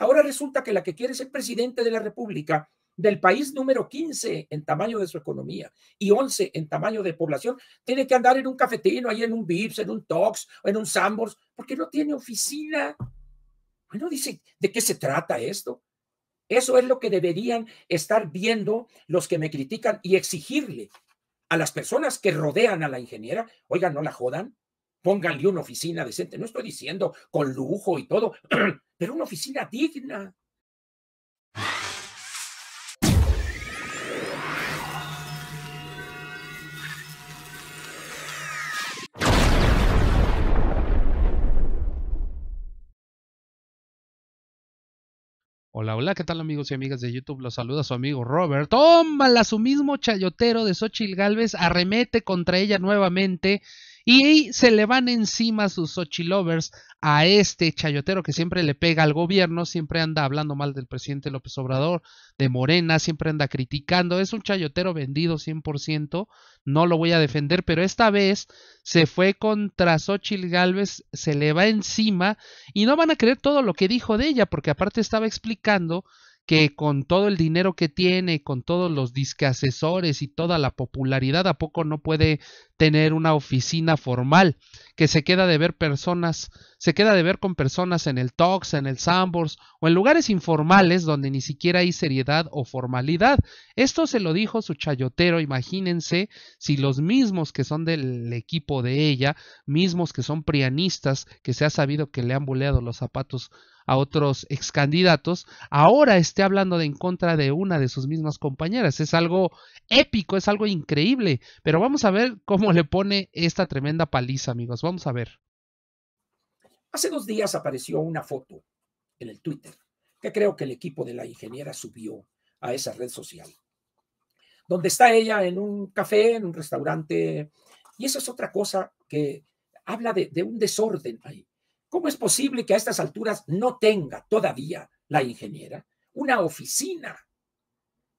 Ahora resulta que la que quiere ser presidente de la República del país número 15 en tamaño de su economía y 11 en tamaño de población, tiene que andar en un cafetino, ahí en un Vips, en un Tox, en un Sambors, porque no tiene oficina. Bueno, dice, ¿de qué se trata esto? Eso es lo que deberían estar viendo los que me critican y exigirle a las personas que rodean a la ingeniera, oigan, no la jodan, pónganle una oficina decente. No estoy diciendo con lujo y todo, pero una oficina digna. Hola, hola, ¿qué tal amigos y amigas de YouTube? Los saluda su amigo Robert. Tómala, su mismo chayotero de Xochil Galvez arremete contra ella nuevamente y se le van encima sus Xochilovers a este chayotero que siempre le pega al gobierno, siempre anda hablando mal del presidente López Obrador, de Morena, siempre anda criticando. Es un chayotero vendido 100%, no lo voy a defender, pero esta vez se fue contra Xochitl Galvez, se le va encima y no van a creer todo lo que dijo de ella, porque aparte estaba explicando que con todo el dinero que tiene, con todos los disque asesores y toda la popularidad, ¿a poco no puede tener una oficina formal que se queda de ver personas, se queda de ver con personas en el Tox, en el Sambors o en lugares informales donde ni siquiera hay seriedad o formalidad? Esto se lo dijo su chayotero, imagínense si los mismos que son del equipo de ella, mismos que son prianistas, que se ha sabido que le han boleado los zapatos a otros ex candidatos, ahora esté hablando de en contra de una de sus mismas compañeras. Es algo épico, es algo increíble. Pero vamos a ver cómo le pone esta tremenda paliza, amigos. Vamos a ver. Hace dos días apareció una foto en el Twitter que creo que el equipo de la ingeniera subió a esa red social, donde está ella en un café, en un restaurante, y eso es otra cosa que habla de un desorden ahí. ¿Cómo es posible que a estas alturas no tenga todavía la ingeniera una oficina?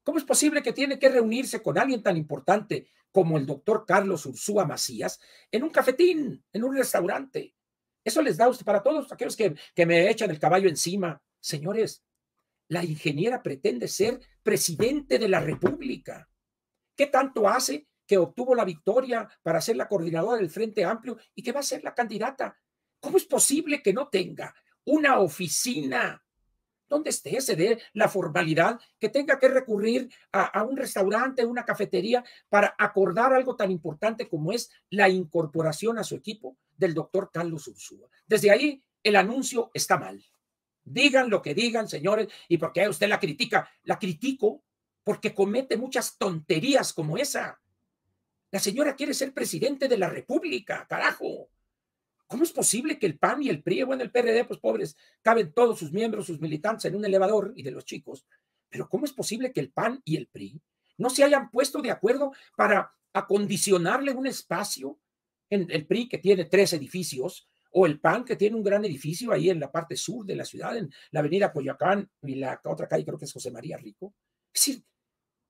¿Cómo es posible que tiene que reunirse con alguien tan importante como el doctor Carlos Ursúa Macías en un cafetín, en un restaurante? Eso les da usted para todos aquellos que, que me echan el caballo encima. Señores, la ingeniera pretende ser presidente de la República. ¿Qué tanto hace que obtuvo la victoria para ser la coordinadora del Frente Amplio y que va a ser la candidata ¿Cómo es posible que no tenga una oficina donde esté, ese dé la formalidad, que tenga que recurrir a, un restaurante, una cafetería, para acordar algo tan importante como es la incorporación a su equipo del doctor Carlos Ursúa. Desde ahí, el anuncio está mal. Digan lo que digan, señores, y porque usted la critica, la critico porque comete muchas tonterías como esa. La señora quiere ser presidente de la República, carajo. ¿Cómo es posible que el PAN y el PRI, bueno, el PRD, pues pobres, caben todos sus miembros, sus militantes en un elevador y de los chicos? Pero ¿cómo es posible que el PAN y el PRI no se hayan puesto de acuerdo para acondicionarle un espacio en el PRI que tiene tres edificios o el PAN que tiene un gran edificio ahí en la parte sur de la ciudad, en la avenida Coyoacán y la otra calle creo que es José María Rico? Es decir,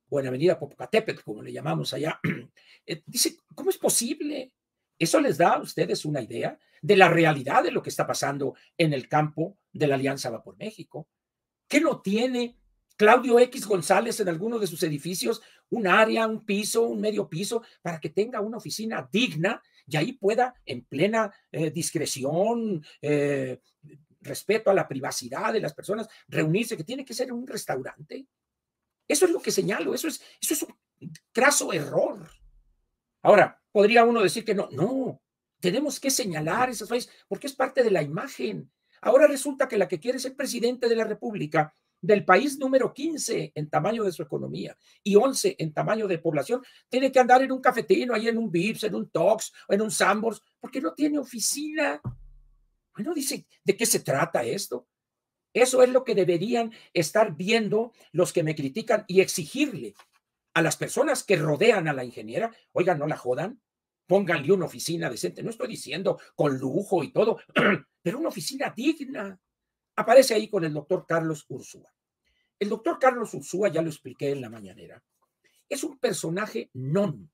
o en la avenida Popocatépetl, como le llamamos allá. Eh, dice, ¿cómo es posible? Eso les da a ustedes una idea de la realidad de lo que está pasando en el campo de la Alianza Vapor México. ¿Qué no tiene Claudio X González en alguno de sus edificios un área, un piso, un medio piso, para que tenga una oficina digna y ahí pueda, en plena eh, discreción, eh, respeto a la privacidad de las personas, reunirse, que tiene que ser un restaurante. Eso es lo que señalo, eso es, es un craso error. Ahora, podría uno decir que no, no, tenemos que señalar esos países porque es parte de la imagen. Ahora resulta que la que quiere ser presidente de la República del país número 15 en tamaño de su economía y 11 en tamaño de población, tiene que andar en un cafetino, ahí en un Vips, en un Tox, en un Sambors, porque no tiene oficina. Bueno, dice, ¿de qué se trata esto? Eso es lo que deberían estar viendo los que me critican y exigirle a las personas que rodean a la ingeniera, oigan, no la jodan, pónganle una oficina decente, no estoy diciendo con lujo y todo, pero una oficina digna. Aparece ahí con el doctor Carlos Ursúa. El doctor Carlos Ursúa, ya lo expliqué en la mañanera, es un personaje non,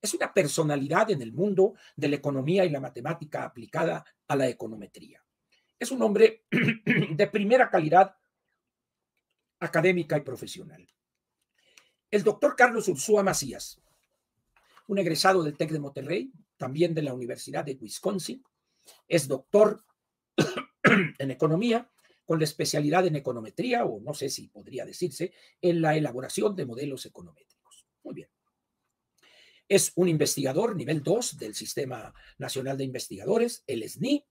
es una personalidad en el mundo de la economía y la matemática aplicada a la econometría. Es un hombre de primera calidad académica y profesional. El doctor Carlos Ursúa Macías, un egresado del TEC de Monterrey, también de la Universidad de Wisconsin, es doctor en economía con la especialidad en econometría, o no sé si podría decirse, en la elaboración de modelos econométricos. Muy bien. Es un investigador nivel 2 del Sistema Nacional de Investigadores, el SNI,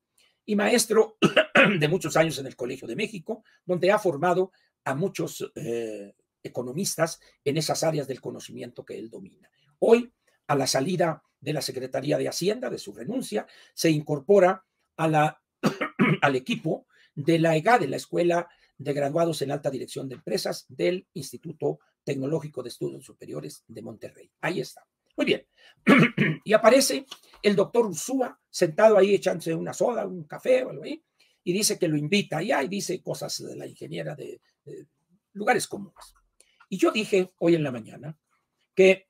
y maestro de muchos años en el Colegio de México, donde ha formado a muchos eh, economistas en esas áreas del conocimiento que él domina. Hoy, a la salida de la Secretaría de Hacienda, de su renuncia, se incorpora al equipo de la e de la Escuela de Graduados en Alta Dirección de Empresas del Instituto Tecnológico de Estudios Superiores de Monterrey. Ahí está. Muy bien. y aparece el doctor Ursúa sentado ahí echándose una soda, un café y dice que lo invita allá y dice cosas de la ingeniera de lugares comunes. Y yo dije hoy en la mañana que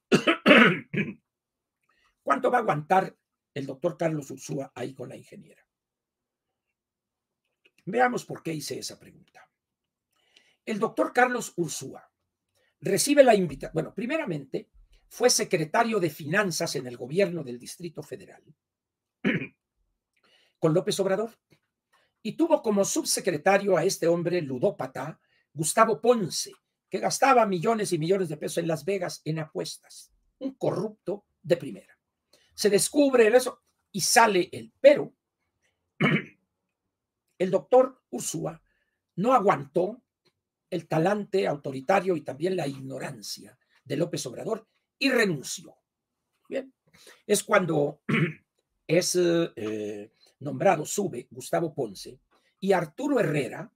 ¿cuánto va a aguantar el doctor Carlos Ursúa ahí con la ingeniera? Veamos por qué hice esa pregunta. El doctor Carlos Ursúa recibe la invitación, bueno, primeramente fue secretario de Finanzas en el gobierno del Distrito Federal con López Obrador y tuvo como subsecretario a este hombre ludópata, Gustavo Ponce, que gastaba millones y millones de pesos en Las Vegas en apuestas. Un corrupto de primera. Se descubre eso y sale él. Pero el doctor Ursúa no aguantó el talante autoritario y también la ignorancia de López Obrador y renunció. Bien. Es cuando es eh, nombrado, sube Gustavo Ponce y Arturo Herrera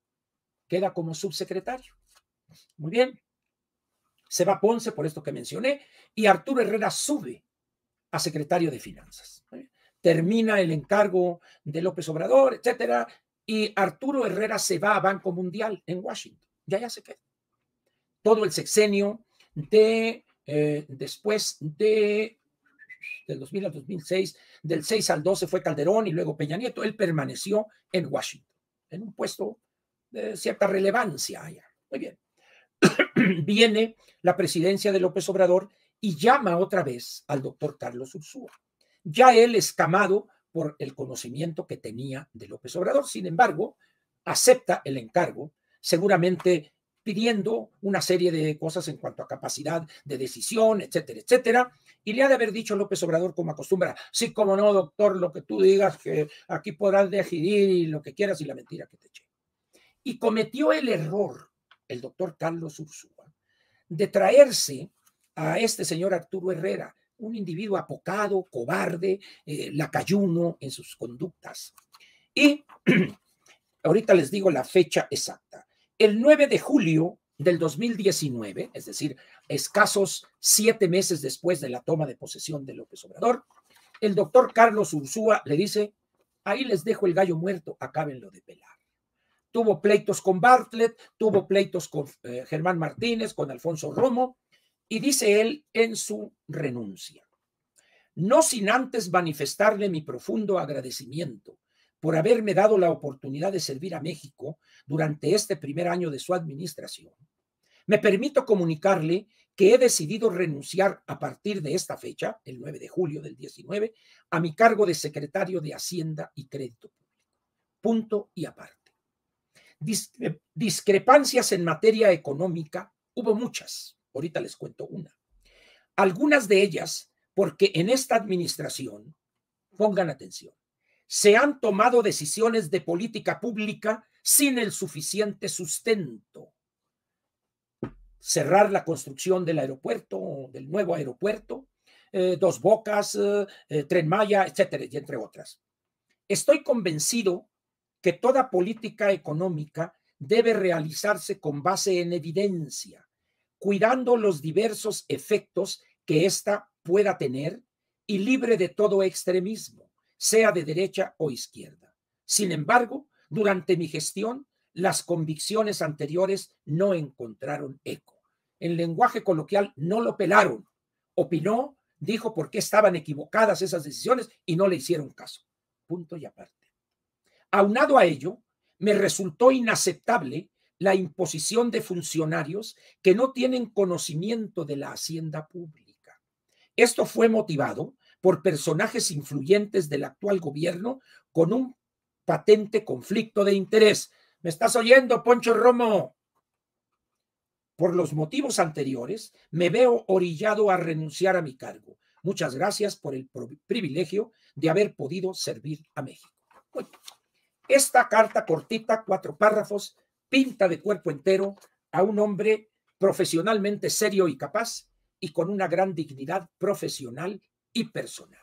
queda como subsecretario. Muy bien. Se va Ponce por esto que mencioné y Arturo Herrera sube a secretario de Finanzas. Termina el encargo de López Obrador, etcétera, y Arturo Herrera se va a Banco Mundial en Washington. Ya ya se queda. Todo el sexenio de eh, después de del 2000 al 2006, del 6 al 12 fue Calderón y luego Peña Nieto, él permaneció en Washington, en un puesto de cierta relevancia allá. Muy bien. viene la presidencia de López Obrador y llama otra vez al doctor Carlos Ursúa. Ya él escamado por el conocimiento que tenía de López Obrador. Sin embargo, acepta el encargo, seguramente pidiendo una serie de cosas en cuanto a capacidad de decisión, etcétera, etcétera. Y le ha de haber dicho López Obrador, como acostumbra, sí, como no, doctor, lo que tú digas, que aquí podrás decidir y lo que quieras y la mentira que te eche. Y cometió el error el doctor Carlos Ursúa de traerse a este señor Arturo Herrera, un individuo apocado, cobarde, eh, lacayuno en sus conductas. Y ahorita les digo la fecha exacta. El 9 de julio del 2019, es decir, escasos siete meses después de la toma de posesión de López Obrador, el doctor Carlos Ursúa le dice, ahí les dejo el gallo muerto, acábenlo de pelar tuvo pleitos con Bartlett, tuvo pleitos con eh, Germán Martínez, con Alfonso Romo, y dice él en su renuncia, no sin antes manifestarle mi profundo agradecimiento por haberme dado la oportunidad de servir a México durante este primer año de su administración. Me permito comunicarle que he decidido renunciar a partir de esta fecha, el 9 de julio del 19, a mi cargo de secretario de Hacienda y Crédito Público. Punto y aparte. Eh, discrepancias en materia económica hubo muchas. Ahorita les cuento una. Algunas de ellas porque en esta administración, pongan atención, se han tomado decisiones de política pública sin el suficiente sustento. Cerrar la construcción del aeropuerto, del nuevo aeropuerto, eh, Dos Bocas, Trenmaya, eh, Tren Maya, etcétera, y entre otras. Estoy convencido que toda política económica debe realizarse con base en evidencia, cuidando los diversos efectos que ésta pueda tener y libre de todo extremismo, sea de derecha o izquierda. Sin embargo, durante mi gestión, las convicciones anteriores no encontraron eco. En lenguaje coloquial, no lo pelaron. Opinó, dijo por qué estaban equivocadas esas decisiones y no le hicieron caso. Punto y aparte. Aunado a ello, me resultó inaceptable la imposición de funcionarios que no tienen conocimiento de la hacienda pública. Esto fue motivado por personajes influyentes del actual gobierno con un patente conflicto de interés. ¿Me estás oyendo, Poncho Romo? Por los motivos anteriores, me veo orillado a renunciar a mi cargo. Muchas gracias por el privilegio de haber podido servir a México. Esta carta cortita, cuatro párrafos, pinta de cuerpo entero a un hombre profesionalmente serio y capaz y con una gran dignidad profesional y personal.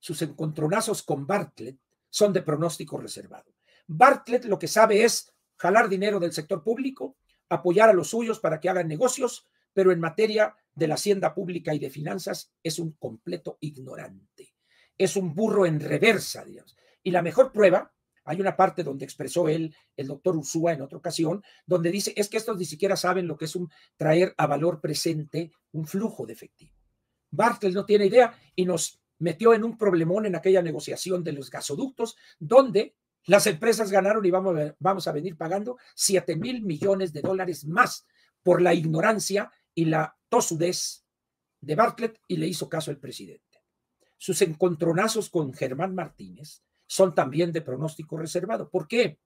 Sus encontronazos con Bartlett son de pronóstico reservado. Bartlett lo que sabe es jalar dinero del sector público, apoyar a los suyos para que hagan negocios, pero en materia de la hacienda pública y de finanzas es un completo ignorante. Es un burro en reversa, digamos. Y la mejor prueba hay una parte donde expresó él, el doctor Usúa, en otra ocasión, donde dice, es que estos ni siquiera saben lo que es un traer a valor presente un flujo de efectivo. Bartlett no tiene idea y nos metió en un problemón en aquella negociación de los gasoductos, donde las empresas ganaron y vamos, a, venir pagando 7 mil millones de dólares más por la ignorancia y la tosudez de Bartlett y le hizo caso el presidente. Sus encontronazos con Germán Martínez son también de pronóstico reservado. ¿Por qué?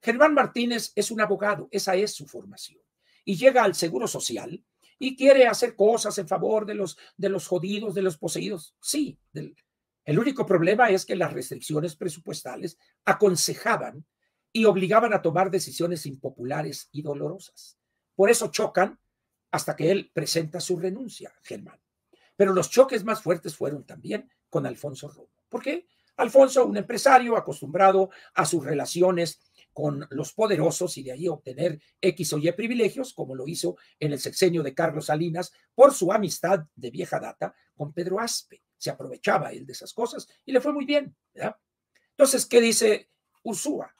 Germán Martínez es un abogado, esa es su formación. Y llega al Seguro Social y quiere hacer cosas en favor de los, de los jodidos, de los poseídos. Sí, el único problema es que las restricciones presupuestales aconsejaban y obligaban a tomar decisiones impopulares y dolorosas. Por eso chocan hasta que él presenta su renuncia, Germán. Pero los choques más fuertes fueron también con Alfonso Romo. ¿Por qué? Alfonso, un empresario acostumbrado a sus relaciones con los poderosos y de ahí obtener X o Y privilegios, como lo hizo en el sexenio de Carlos Salinas por su amistad de vieja data con Pedro Aspe. Se aprovechaba él de esas cosas y le fue muy bien. Entonces, ¿qué dice Ursúa?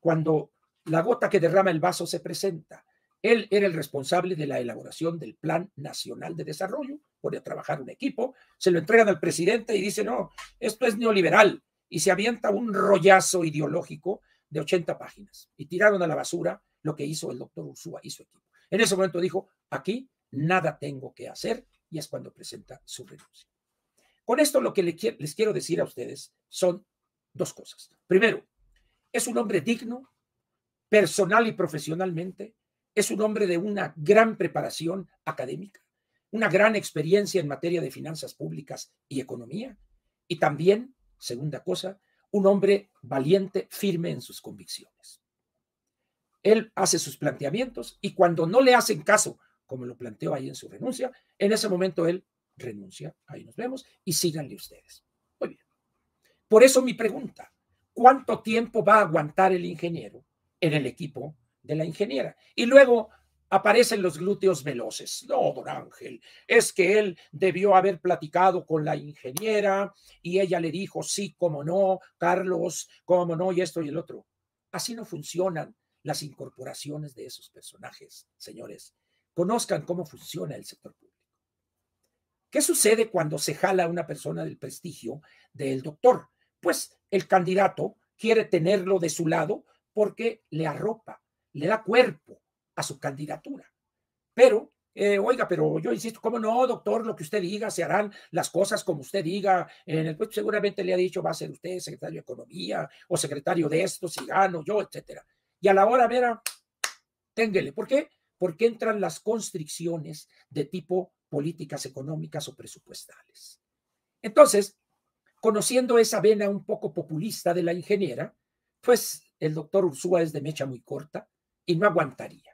Cuando la gota que derrama el vaso se presenta, él era el responsable de la elaboración del Plan Nacional de Desarrollo, pone a trabajar un equipo, se lo entregan al presidente y dice, no, esto es neoliberal. Y se avienta un rollazo ideológico de 80 páginas. Y tiraron a la basura lo que hizo el doctor Ursúa y su equipo. En ese momento dijo, aquí nada tengo que hacer y es cuando presenta su renuncia. Con esto lo que les quiero decir a ustedes son dos cosas. Primero, es un hombre digno, personal y profesionalmente, es un hombre de una gran preparación académica, una gran experiencia en materia de finanzas públicas y economía, y también, segunda cosa, un hombre valiente, firme en sus convicciones. Él hace sus planteamientos y cuando no le hacen caso, como lo planteó ahí en su renuncia, en ese momento él renuncia, ahí nos vemos, y síganle ustedes. Muy bien. Por eso mi pregunta, ¿cuánto tiempo va a aguantar el ingeniero en el equipo de la ingeniera? Y luego aparecen los glúteos veloces. No, don Ángel, es que él debió haber platicado con la ingeniera y ella le dijo, sí, cómo no, Carlos, cómo no, y esto y el otro. Así no funcionan las incorporaciones de esos personajes, señores. Conozcan cómo funciona el sector público. ¿Qué sucede cuando se jala a una persona del prestigio del doctor? Pues el candidato quiere tenerlo de su lado porque le arropa, le da cuerpo, a su candidatura. Pero eh, oiga, pero yo insisto, ¿cómo no, doctor? Lo que usted diga, se harán las cosas como usted diga. En el seguramente le ha dicho, va a ser usted secretario de Economía o secretario de esto, si gano yo, etcétera. Y a la hora, verá, ténguele. ¿Por qué? Porque entran las constricciones de tipo políticas económicas o presupuestales. Entonces, conociendo esa vena un poco populista de la ingeniera, pues el doctor Ursúa es de mecha muy corta y no aguantaría.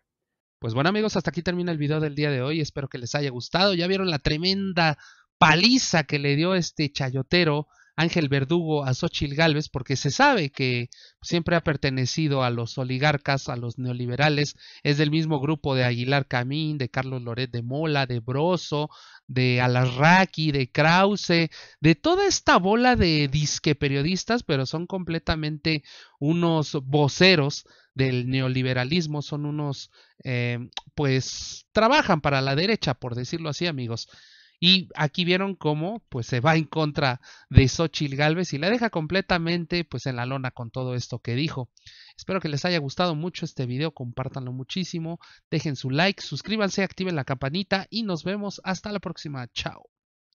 Pues bueno amigos, hasta aquí termina el video del día de hoy. Espero que les haya gustado. Ya vieron la tremenda paliza que le dio este chayotero Ángel Verdugo a Xochil Gálvez, porque se sabe que siempre ha pertenecido a los oligarcas, a los neoliberales, es del mismo grupo de Aguilar Camín, de Carlos Loret de Mola, de Broso, de Alarraqui, de Krause, de toda esta bola de disque periodistas, pero son completamente unos voceros del neoliberalismo son unos, eh, pues, trabajan para la derecha, por decirlo así, amigos. Y aquí vieron cómo pues se va en contra de Xochitl Galvez y la deja completamente pues en la lona con todo esto que dijo. Espero que les haya gustado mucho este video, compártanlo muchísimo, dejen su like, suscríbanse, activen la campanita y nos vemos hasta la próxima. Chao.